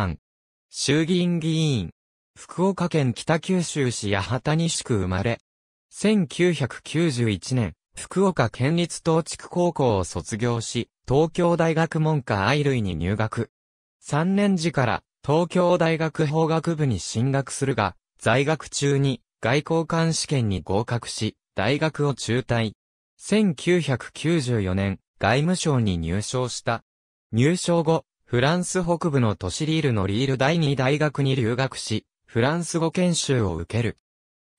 藩。衆議院議員。福岡県北九州市八幡西区生まれ。1991年、福岡県立東地区高校を卒業し、東京大学文科愛類に入学。3年時から東京大学法学部に進学するが、在学中に外交官試験に合格し、大学を中退。1994年、外務省に入省した。入省後、フランス北部の都市リールのリール第2大学に留学し、フランス語研修を受ける。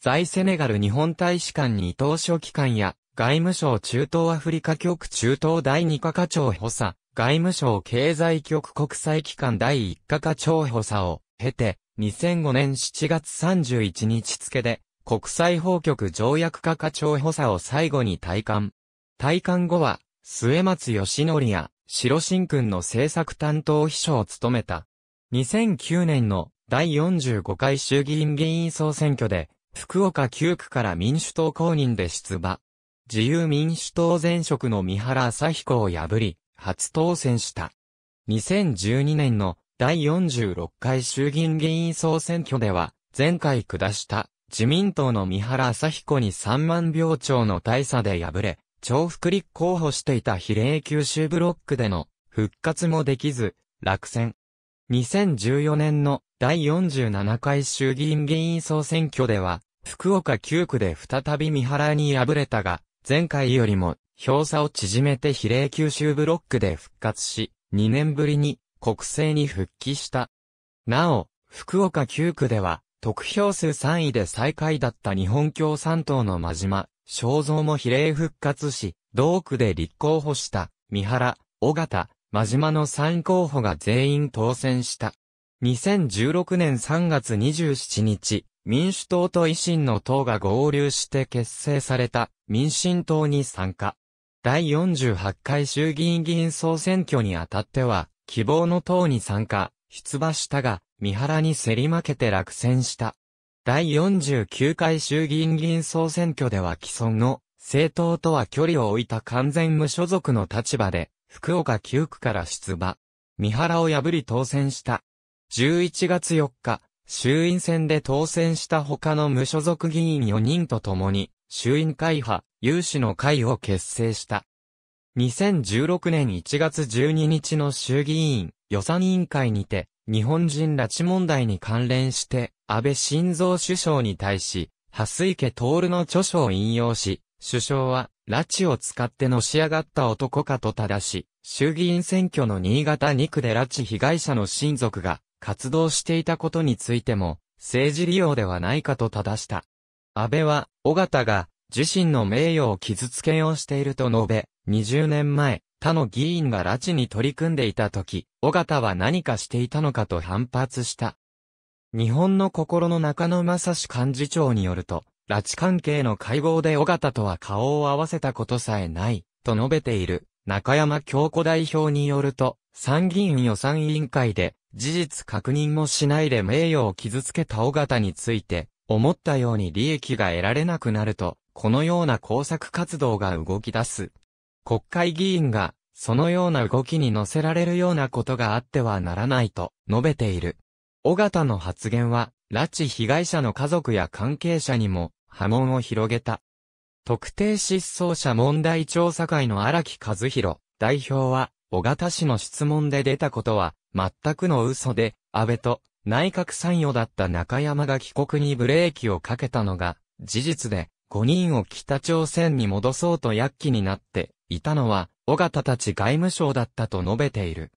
在セネガル日本大使館に当初機関や、外務省中東アフリカ局中東第2課課長補佐、外務省経済局国際機関第1課課長補佐を経て、2005年7月31日付で、国際法局条約課課長補佐を最後に退官。退官後は、末松義則や白新君の政策担当秘書を務めた。2009年の第45回衆議院議員総選挙で、福岡9区から民主党公認で出馬。自由民主党前職の三原朝彦を破り、初当選した。2012年の第46回衆議院議員総選挙では、前回下した自民党の三原朝彦に3万票超の大差で敗れ、重複立候補していた比例九州ブロックでの復活もできず、落選。2014年の第47回衆議院議員総選挙では、福岡9区で再び三原に敗れたが、前回よりも票差を縮めて比例九州ブロックで復活し、2年ぶりに国政に復帰した。なお、福岡9区では、得票数3位で最下位だった日本共産党の真島肖像も比例復活し、同区で立候補した、三原、尾形、真島の3候補が全員当選した。2016年3月27日、民主党と維新の党が合流して結成された民進党に参加。第48回衆議院議員総選挙にあたっては、希望の党に参加、出馬したが、三原に競り負けて落選した。第49回衆議院議員総選挙では既存の政党とは距離を置いた完全無所属の立場で、福岡9区から出馬。三原を破り当選した。11月4日、衆院選で当選した他の無所属議員4人と共に、衆院会派、有志の会を結成した。2016年1月12日の衆議院予算委員会にて、日本人拉致問題に関連して、安倍晋三首相に対し、蓮池徹の著書を引用し、首相は、拉致を使ってのし上がった男かと正し、衆議院選挙の新潟2区で拉致被害者の親族が活動していたことについても、政治利用ではないかと正した。安倍は、尾形が、自身の名誉を傷つけようしていると述べ、20年前、他の議員が拉致に取り組んでいた時、尾形は何かしていたのかと反発した。日本の心の中野正史幹事長によると、拉致関係の会合で尾形とは顔を合わせたことさえない、と述べている、中山京子代表によると、参議院予算委員会で、事実確認もしないで名誉を傷つけた尾形について、思ったように利益が得られなくなると、このような工作活動が動き出す。国会議員が、そのような動きに乗せられるようなことがあってはならないと述べている。尾形の発言は、拉致被害者の家族や関係者にも波紋を広げた。特定失踪者問題調査会の荒木和弘代表は、尾形氏の質問で出たことは、全くの嘘で、安倍と内閣参与だった中山が帰国にブレーキをかけたのが、事実で、5人を北朝鮮に戻そうと躍起になっていたのは、尾形たち外務省だったと述べている。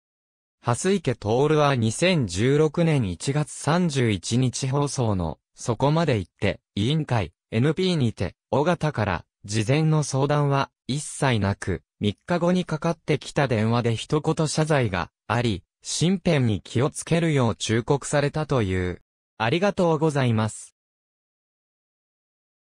蓮池徹は2016年1月31日放送の、そこまで行って、委員会、NP にて、尾形から、事前の相談は、一切なく、3日後にかかってきた電話で一言謝罪があり、身辺に気をつけるよう忠告されたという。ありがとうございます。